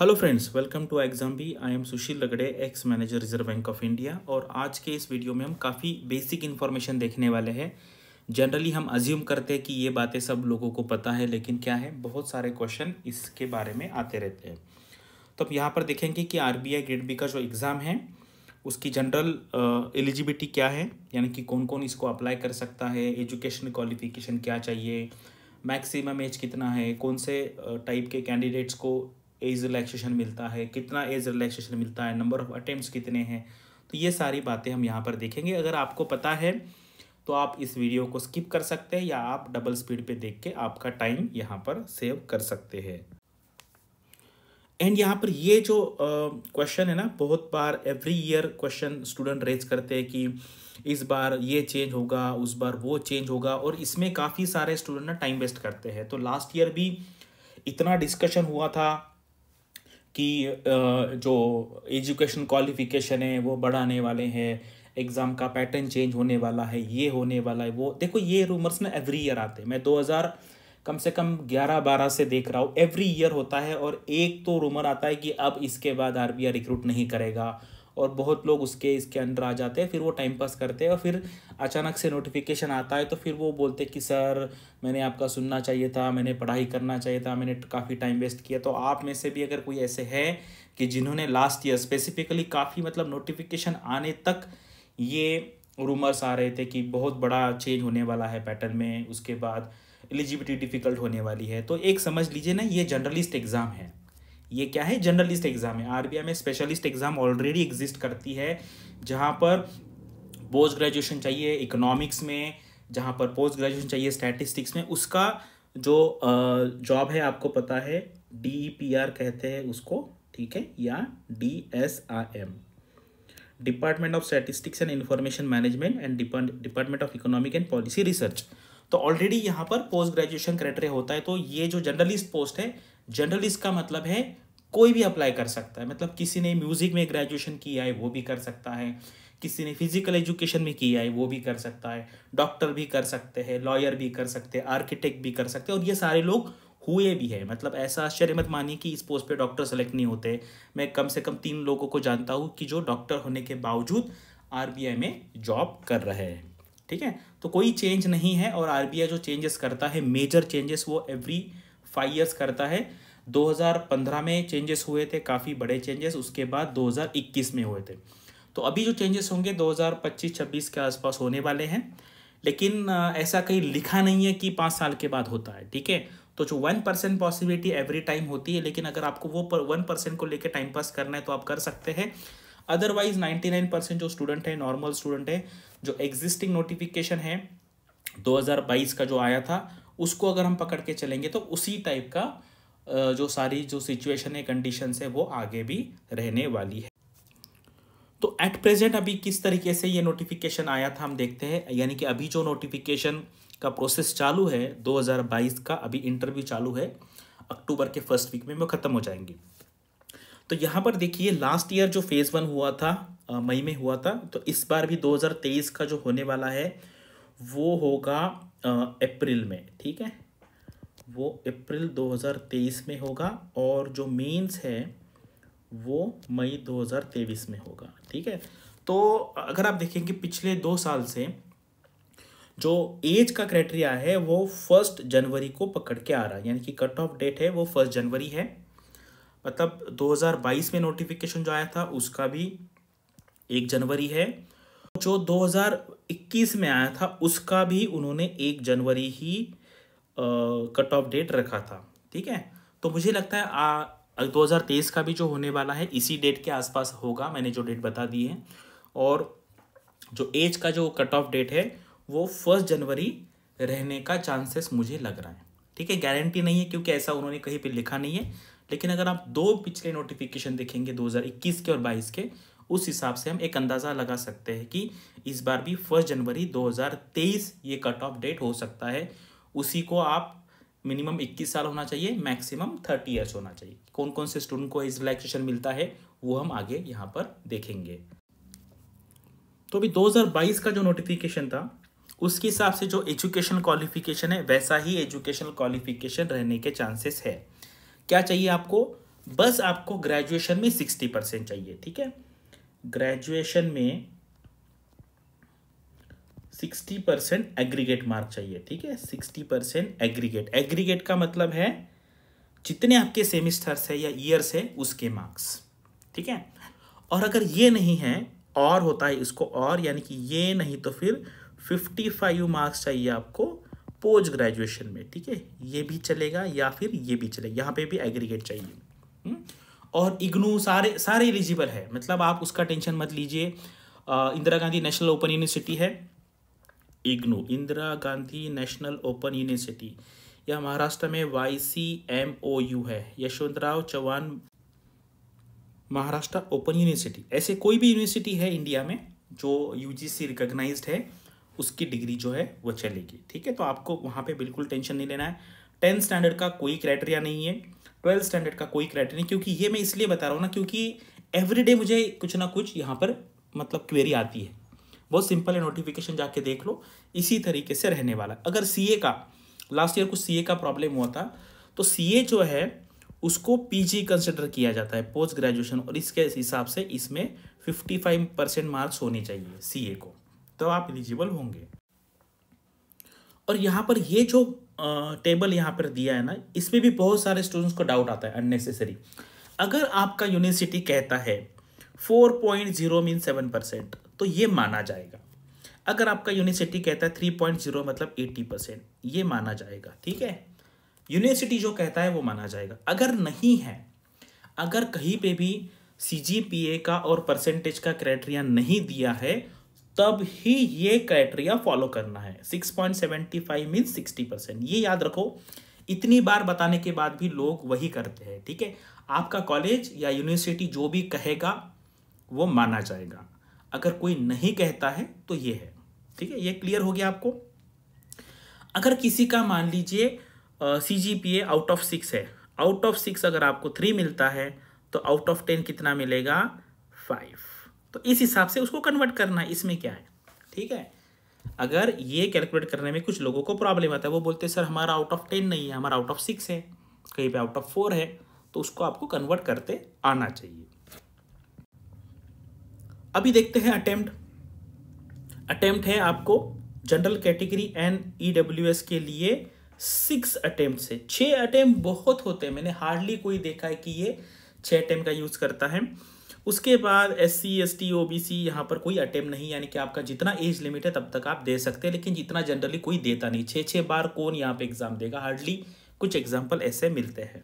Hello friends welcome to exam bee I am Sushil Lagade ex manager Reserve Bank of India और आज के इस video में हम काफ़ी बेसिक इन्फॉर्मेशन देखने वाले हैं जनरली हम अज्यूम करते हैं कि ये बातें सब लोगों को पता है लेकिन क्या है बहुत सारे क्वेश्चन इसके बारे में आते रहते हैं तो अब यहाँ पर देखेंगे कि R B I grade B का जो एग्ज़ाम है उसकी जनरल एलिजिबिलिटी क्या है यानी कि कौन कौन इसको अप्लाई कर सकता है एजुकेशन क्वालिफिकेशन क्या चाहिए मैक्सिमम एज कितना है कौन से टाइप के कैंडिडेट्स को एज रिलैक्सेशन मिलता है कितना एज रिलैक्सेशन मिलता है नंबर ऑफ अटेम्प्ट कितने हैं तो ये सारी बातें हम यहाँ पर देखेंगे अगर आपको पता है तो आप इस वीडियो को स्किप कर सकते हैं या आप डबल स्पीड पे देख के आपका टाइम यहाँ पर सेव कर सकते हैं एंड यहाँ पर ये जो क्वेश्चन uh, है ना बहुत बार every year question student raise करते हैं कि इस बार ये चेंज होगा उस बार वो चेंज होगा और इसमें काफ़ी सारे स्टूडेंट ना टाइम वेस्ट करते हैं तो लास्ट ईयर भी इतना डिस्कशन हुआ था कि जो एजुकेशन क्वालिफिकेशन है वो बढ़ाने वाले हैं एग्ज़ाम का पैटर्न चेंज होने वाला है ये होने वाला है वो देखो ये रूमर्स ना एवरी ईयर आते हैं मैं 2000 कम से कम 11 12 से देख रहा हूँ एवरी ईयर होता है और एक तो रूमर आता है कि अब इसके बाद आर रिक्रूट नहीं करेगा और बहुत लोग उसके इसके अंडर आ जाते हैं फिर वो टाइम पास करते हैं और फिर अचानक से नोटिफिकेशन आता है तो फिर वो बोलते हैं कि सर मैंने आपका सुनना चाहिए था मैंने पढ़ाई करना चाहिए था मैंने काफ़ी टाइम वेस्ट किया तो आप में से भी अगर कोई ऐसे है कि जिन्होंने लास्ट ईयर स्पेसिफिकली काफ़ी मतलब नोटिफिकेशन आने तक ये रूमर्स आ रहे थे कि बहुत बड़ा चेंज होने वाला है पैटर्न में उसके बाद एलिजिबिलिटी डिफ़िकल्ट होने वाली है तो एक समझ लीजिए ना ये जर्नलिस्ट एग्ज़ाम है ये क्या है जर्नलिस्ट एग्ज़ाम है आरबीआई में स्पेशलिस्ट एग्ज़ाम ऑलरेडी एग्जिस्ट करती है जहां पर पोस्ट ग्रेजुएशन चाहिए इकोनॉमिक्स में जहां पर पोस्ट ग्रेजुएशन चाहिए स्टैटिस्टिक्स में उसका जो जॉब है आपको पता है डी पी आर कहते हैं उसको ठीक है या D S R M Department of Statistics and Information Management and Department of Economic and Policy Research तो ऑलरेडी यहाँ पर पोस्ट ग्रेजुएशन क्राइटेरिया होता है तो ये जो जर्नलिस्ट पोस्ट है जर्नलिस्ट का मतलब है कोई भी अप्लाई कर सकता है मतलब किसी ने म्यूज़िक में ग्रेजुएशन किया है वो भी कर सकता है किसी ने फिजिकल एजुकेशन में किया है वो भी कर सकता है डॉक्टर भी कर सकते हैं लॉयर भी कर सकते हैं आर्किटेक्ट भी कर सकते हैं और ये सारे लोग हुए भी है मतलब ऐसा आश्चर्य मत मानिए कि इस पोस्ट पे डॉक्टर सेलेक्ट नहीं होते मैं कम से कम तीन लोगों को जानता हूँ कि जो डॉक्टर होने के बावजूद आर में जॉब कर रहे हैं ठीक है तो कोई चेंज नहीं है और आर जो चेंजेस करता है मेजर चेंजेस वो एवरी फाइव ईयर्स करता है 2015 में चेंजेस हुए थे काफ़ी बड़े चेंजेस उसके बाद 2021 में हुए थे तो अभी जो चेंजेस होंगे 2025-26 के आसपास होने वाले हैं लेकिन ऐसा कहीं लिखा नहीं है कि पाँच साल के बाद होता है ठीक है तो जो one percent possibility every time होती है लेकिन अगर आपको वो वन परसेंट को लेकर टाइम पास करना है तो आप कर सकते हैं अदरवाइज नाइन परसेंट जो स्टूडेंट है नॉर्मल स्टूडेंट है जो एग्जिस्टिंग नोटिफिकेशन है 2022 का जो आया था उसको अगर हम पकड़ के चलेंगे तो उसी टाइप का जो सारी जो सिचुएशन है कंडीशन है वो आगे भी रहने वाली है तो एट प्रेजेंट अभी किस तरीके से ये नोटिफिकेशन आया था हम देखते हैं यानी कि अभी जो नोटिफिकेशन का प्रोसेस चालू है 2022 का अभी इंटरव्यू चालू है अक्टूबर के फर्स्ट वीक में वो ख़त्म हो जाएंगे तो यहाँ पर देखिए लास्ट ईयर जो फेज़ वन हुआ था मई में हुआ था तो इस बार भी 2023 का जो होने वाला है वो होगा अप्रैल में ठीक है वो अप्रैल 2023 में होगा और जो मेंस है वो मई 2023 में होगा ठीक है तो अगर आप देखेंगे पिछले दो साल से जो एज का क्राइटेरिया है वो फर्स्ट जनवरी को पकड़ के आ रहा है यानी कि कट ऑफ डेट है वो फर्स्ट जनवरी है मतलब 2022 में नोटिफिकेशन जो आया था उसका भी एक जनवरी है जो 2021 में आया था उसका भी उन्होंने एक जनवरी ही कट ऑफ डेट रखा था ठीक है तो मुझे लगता है आ, 2023 का भी जो होने वाला है इसी डेट के आसपास होगा मैंने जो डेट बता दी है और जो एज का जो कट ऑफ डेट है वो फर्स्ट जनवरी रहने का चांसेस मुझे लग रहा है ठीक है गारंटी नहीं है क्योंकि ऐसा उन्होंने कहीं पे लिखा नहीं है लेकिन अगर आप दो पिछले नोटिफिकेशन देखेंगे 2021 के और 22 के उस हिसाब से हम एक अंदाज़ा लगा सकते हैं कि इस बार भी फर्स्ट जनवरी 2023 ये कट ऑफ डेट हो सकता है उसी को आप मिनिमम 21 साल होना चाहिए मैक्सिमम 30 ईयर्स होना चाहिए कौन कौन से स्टूडेंट को इस रिलैक्सेशन मिलता है वो हम आगे यहाँ पर देखेंगे तो अभी 2022 का जो नोटिफिकेशन था उसके हिसाब से जो एजुकेशन क्वालिफिकेशन है वैसा ही एजुकेशन क्वालिफिकेशन रहने के चांसेस है क्या चाहिए आपको बस आपको ग्रेजुएशन में सिक्सटी परसेंट चाहिए ठीक है ग्रेजुएशन में सिक्सटी परसेंट एग्रीगेट मार्क चाहिए ठीक है सिक्सटी परसेंट एग्रीगेट एग्रीगेट का मतलब है जितने आपके सेमिस्टर्स है या ईयर्स है उसके मार्क्स ठीक है और अगर ये नहीं है और होता है इसको और यानी कि ये नहीं तो फिर फिफ्टी फाइव मार्क्स चाहिए आपको पोस्ट ग्रेजुएशन में ठीक है ये भी चलेगा या फिर ये भी चलेगा यहाँ पे भी एग्रीगेट चाहिए हुँ? हम्म? और इग्नू सारे सारे एलिजिबल है मतलब आप उसका टेंशन मत लीजिए Indira Gandhi National Open University है IGNOU Indira Gandhi National Open University यह महाराष्ट्र में Y C M O U है यशवंतराव चौहान महाराष्ट्र ओपन यूनिवर्सिटी ऐसे कोई भी यूनिवर्सिटी है इंडिया में जो यू जी सी रिकग्नाइज है उसकी डिग्री जो है वो चलेगी ठीक है तो आपको वहाँ पे बिल्कुल टेंशन नहीं लेना है टेंथ स्टैंडर्ड का कोई क्राइटेरिया नहीं है ट्वेल्थ स्टैंडर्ड का कोई क्राइटेरिया नहीं क्योंकि ये मैं इसलिए बता रहा हूँ ना क्योंकि एवरीडे मुझे कुछ ना कुछ यहाँ पर मतलब क्वेरी आती है बहुत सिंपल है नोटिफिकेशन जाके देख लो इसी तरीके से रहने वाला अगर सी का लास्ट ईयर कुछ सी का प्रॉब्लम हुआ था तो सी जो है उसको पी जी कंसिडर किया जाता है पोस्ट ग्रेजुएशन और इसके हिसाब से इसमें 55 परसेंट मार्क्स होने चाहिए ए को तो आप एलिजिबल होंगे और यहाँ पर ये जो टेबल यहाँ पर दिया है ना इसमें भी बहुत सारे स्टूडेंट्स को डाउट आता है अननेसेसरी अगर आपका यूनिवर्सिटी कहता है four point zero mean seven percent तो ये माना जाएगा अगर आपका यूनिवर्सिटी कहता है थ्री पॉइंट जीरो मतलब एटी परसेंट ये माना जाएगा ठीक है यूनिवर्सिटी जो कहता है वो माना जाएगा अगर नहीं है अगर कहीं पे भी सी का और परसेंटेज का क्राइटेरिया नहीं दिया है तब ही ये क्राइटेरिया फॉलो करना है है six point seventy five mean sixty percent ये याद रखो इतनी बार बताने के बाद भी लोग वही करते हैं ठीक है थीके? आपका कॉलेज या यूनिवर्सिटी जो भी कहेगा वो माना जाएगा अगर कोई नहीं कहता है तो ये है ठीक है ये क्लियर हो गया आपको अगर किसी का मान लीजिए C G P A out of six है आउट ऑफ सिक्स अगर आपको थ्री मिलता है तो आउट ऑफ टेन कितना मिलेगा फाइव तो इस हिसाब से उसको कन्वर्ट करना है इसमें क्या है ठीक है अगर ये कैलकुलेट करने में कुछ लोगों को प्रॉब्लम आता है वो बोलते हैं सर हमारा आउट ऑफ टेन नहीं है हमारा आउट ऑफ सिक्स है कहीं पे आउट ऑफ फोर है तो उसको आपको कन्वर्ट करते आना चाहिए अभी देखते हैं अटेम्प्ट अटेम्प्ट है आपको general category and E W S के लिए सिक्स अटेम्प्ट से छः अटेम्प्ट बहुत होते हैं मैंने हार्डली कोई देखा है कि ये छः अटेम्प्ट का यूज़ करता है उसके बाद S C S T O B C यहाँ पर कोई अटेम्प्ट नहीं यानी कि आपका जितना एज लिमिट है तब तक आप दे सकते हैं लेकिन जितना जनरली कोई देता नहीं छः छः बार कौन यहाँ पे एग्ज़ाम देगा हार्डली कुछ एग्जाम्पल ऐसे मिलते हैं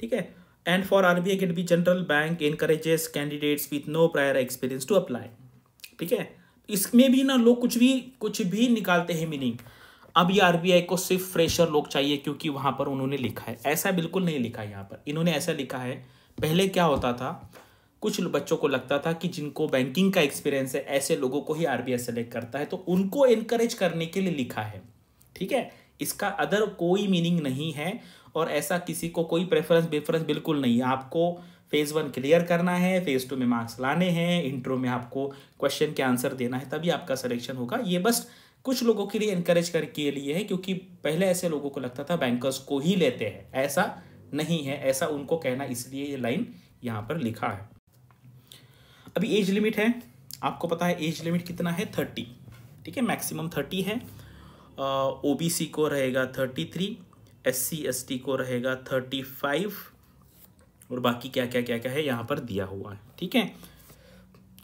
ठीक है and for R B I B general bank encourages candidates with no prior experience to apply ठीक है इसमें भी ना लोग कुछ भी कुछ भी निकालते हैं मीनिंग अब ये आई को सिर्फ फ्रेशर लोग चाहिए क्योंकि वहाँ पर उन्होंने लिखा है ऐसा बिल्कुल नहीं लिखा है यहाँ पर इन्होंने ऐसा लिखा है पहले क्या होता था कुछ बच्चों को लगता था कि जिनको बैंकिंग का एक्सपीरियंस है ऐसे लोगों को ही आर सेलेक्ट करता है तो उनको इनक्रेज करने के लिए लिखा है ठीक है इसका अदर कोई मीनिंग नहीं है और ऐसा किसी को कोई प्रेफरेंस बेफरेंस बिल्कुल नहीं है आपको फेज़ वन क्लियर करना है फेज़ टू में मार्क्स लाने हैं इंट्रो में आपको क्वेश्चन के आंसर देना है तभी आपका सिलेक्शन होगा ये बस कुछ लोगों के लिए इनक्रेज कर के लिए है क्योंकि पहले ऐसे लोगों को लगता था बैंकर्स को ही लेते हैं ऐसा नहीं है ऐसा उनको कहना इसलिए ये लाइन यहाँ पर लिखा है अभी एज लिमिट है आपको पता है एज लिमिट कितना है थर्टी ठीक है मैक्सिमम थर्टी है ओ बी सी को रहेगा thirty three S C S T को रहेगा थर्टी फाइव और बाकी क्या क्या क्या क्या है यहाँ पर दिया हुआ है ठीक है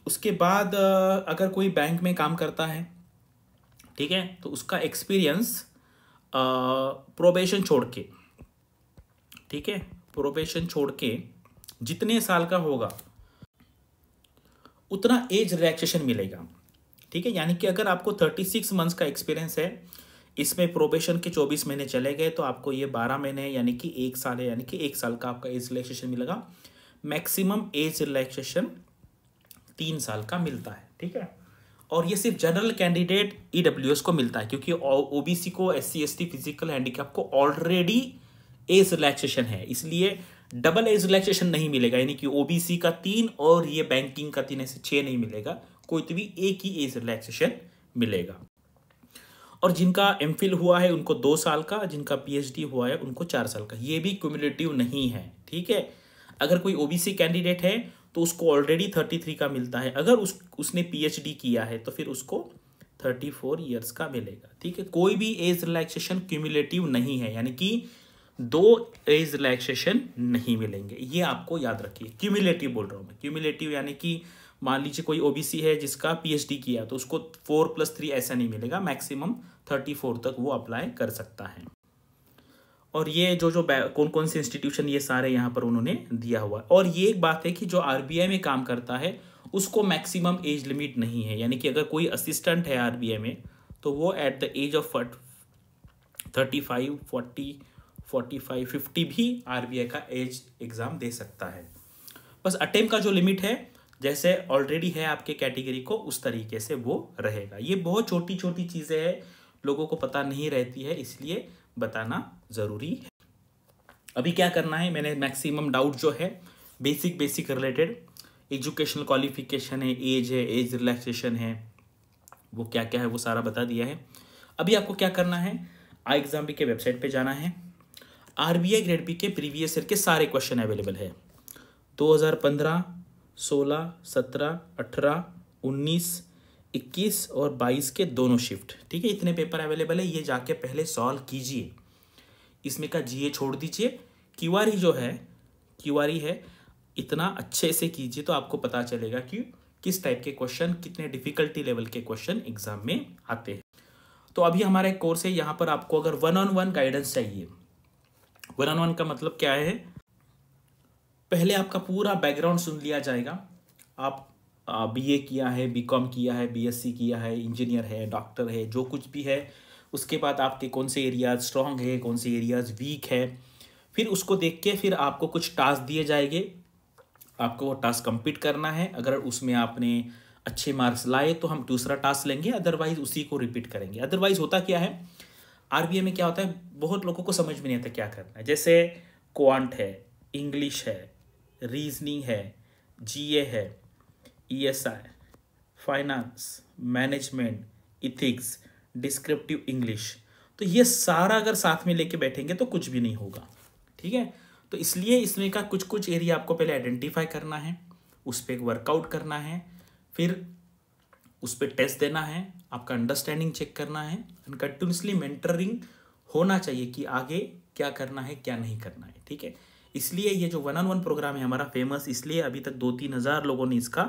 उसके बाद अगर कोई बैंक में काम करता है ठीक है तो उसका एक्सपीरियंस प्रोबेशन छोड़ के ठीक है प्रोबेशन छोड़ के जितने साल का होगा उतना एज रिलैक्सेशन मिलेगा ठीक है यानी कि अगर आपको थर्टी सिक्स मंथ्स का एक्सपीरियंस है इसमें प्रोबेशन के चौबीस महीने चले गए तो आपको ये बारह महीने यानी कि एक साल है यानी कि एक साल का आपका एज रिलैक्सेशन मिलेगा मैक्सिमम एज रिलैक्सेशन तीन साल का मिलता है ठीक है और ये सिर्फ जनरल कैंडिडेट ई को मिलता है क्योंकि ओ को एस सी फिजिकल हैंडीकैप को ऑलरेडी एज रिलैक्सेशन है इसलिए डबल एज रिलैक्सेशन नहीं मिलेगा यानी कि ओबीसी का तीन और ये बैंकिंग का तीन ऐसे छह नहीं मिलेगा कोई तो भी एक ही एज रिलैक्सेशन मिलेगा और जिनका एम हुआ है उनको दो साल का जिनका पीएचडी हुआ है उनको चार साल का ये भी क्यूमुलेटिव नहीं है ठीक है अगर कोई ओबीसी कैंडिडेट है तो उसको ऑलरेडी थर्टी थ्री का मिलता है अगर उस उसने पीएचडी किया है तो फिर उसको थर्टी फोर ईयर्स का मिलेगा ठीक है कोई भी एज रिलैक्सेशन क्यूमुलेटिव नहीं है यानी कि दो एज रिलैक्सेशन नहीं मिलेंगे ये आपको याद रखिए क्यूमिलेटिव बोल रहा हूँ मैं क्यूमिलेटिव यानी कि मान लीजिए कोई ओबीसी है जिसका पीएचडी किया तो उसको फोर प्लस थ्री ऐसा नहीं मिलेगा मैक्सिमम थर्टी फोर तक वो अप्लाई कर सकता है और ये जो जो कौन कौन से इंस्टीट्यूशन ये सारे यहाँ पर उन्होंने दिया हुआ है और ये एक बात है कि जो आरबीआई में काम करता है उसको मैक्सिमम एज लिमिट नहीं है यानी कि अगर कोई असिस्टेंट है आरबीआई में तो वो at the age of thirty five forty forty five fifty भी आर का एज एग्ज़ाम दे सकता है बस अटेम्प का जो लिमिट है जैसे ऑलरेडी है आपके कैटेगरी को उस तरीके से वो रहेगा ये बहुत छोटी छोटी चीज़ें हैं लोगों को पता नहीं रहती है इसलिए बताना ज़रूरी है अभी क्या करना है मैंने मैक्सिमम डाउट जो है basic basic related educational qualification है एज है एज रिलैक्सेशन है वो क्या क्या है वो सारा बता दिया है अभी आपको क्या करना है आई एग्जाम के वेबसाइट पे जाना है आरबीआई ग्रेड बी के प्रीवियस ईयर के सारे क्वेश्चन अवेलेबल है 2015, 16, 17, 18, 19, 21 और 22 के दोनों शिफ्ट ठीक है इतने पेपर अवेलेबल है ये जाके पहले सॉल्व कीजिए इसमें का जीए छोड़ दीजिए क्यूआर ही जो है क्यूआर ही है इतना अच्छे से कीजिए तो आपको पता चलेगा कि किस टाइप के क्वेश्चन कितने डिफिकल्टी लेवल के क्वेश्चन एग्जाम में आते हैं तो अभी हमारा एक कोर्स है यहाँ पर आपको अगर वन ऑन वन गाइडेंस चाहिए वन ऑन वन का मतलब क्या है पहले आपका पूरा बैकग्राउंड सुन लिया जाएगा आप बी ए किया है बी कॉम किया है बी एस सी किया है इंजीनियर है डॉक्टर है जो कुछ भी है उसके बाद आपके कौन से एरियाज स्ट्रॉन्ग है कौन से एरियाज वीक है फिर उसको देख के फिर आपको कुछ टास्क दिए जाएंगे आपको वो टास्क कंप्लीट करना है अगर उसमें आपने अच्छे मार्क्स लाए तो हम दूसरा टास्क लेंगे अदरवाइज उसी को रिपीट करेंगे अदरवाइज होता क्या है आर में क्या होता है बहुत लोगों को समझ में नहीं आता क्या करना है जैसे क्वांट है इंग्लिश है रीजनिंग है जीए है ESI finance management ethics descriptive English तो ये सारा अगर साथ में लेके बैठेंगे तो कुछ भी नहीं होगा ठीक है तो इसलिए इसमें का कुछ कुछ एरिया आपको पहले आइडेंटिफाई करना है उस पर एक वर्कआउट करना है फिर उस पर टेस्ट देना है आपका अंडरस्टैंडिंग चेक करना है एंड कंटिन्यूसली मेंटरिंग होना चाहिए कि आगे क्या करना है क्या नहीं करना है ठीक है इसलिए ये जो वन ऑन वन प्रोग्राम है हमारा फेमस इसलिए अभी तक दो तीन हज़ार लोगों ने इसका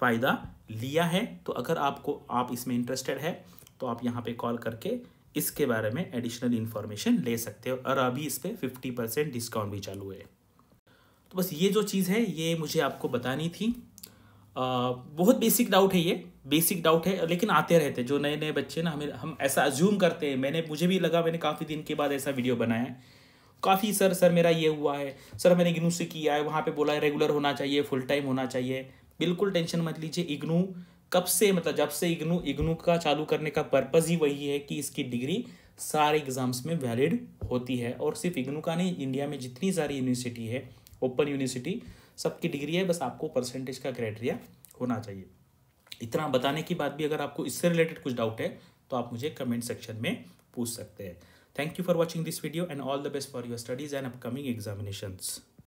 फ़ायदा लिया है तो अगर आपको आप इसमें इंटरेस्टेड है तो आप यहाँ पे कॉल करके इसके बारे में एडिशनल इन्फॉर्मेशन ले सकते हो और अभी इस पर फिफ्टी परसेंट डिस्काउंट भी चालू है तो बस ये जो चीज़ है ये मुझे आपको बतानी थी बहुत बेसिक डाउट है ये बेसिक डाउट है लेकिन आते रहते हैं जो नए नए बच्चे ना हमें हम ऐसा अज्यूम करते हैं मैंने मुझे भी लगा मैंने काफ़ी दिन के बाद ऐसा वीडियो बनाया है काफ़ी सर सर मेरा ये हुआ है सर मैंने इग्नू से किया है वहाँ पे बोला है रेगुलर होना चाहिए फुल टाइम होना चाहिए बिल्कुल टेंशन मत लीजिए इग्नू कब से मतलब जब से इग्नू इग्नू का चालू करने का पर्पज़ ही वही है कि इसकी डिग्री सारे एग्ज़ाम्स में वैलिड होती है और सिर्फ इग्नू का नहीं इंडिया में जितनी सारी यूनिवर्सिटी है ओपन यूनिवर्सिटी सबकी डिग्री है बस आपको परसेंटेज का क्राइटेरिया होना चाहिए इतना बताने की बात भी अगर आपको इससे रिलेटेड कुछ डाउट है तो आप मुझे कमेंट सेक्शन में पूछ सकते हैं thank you for watching this video and all the best for your studies and upcoming examinations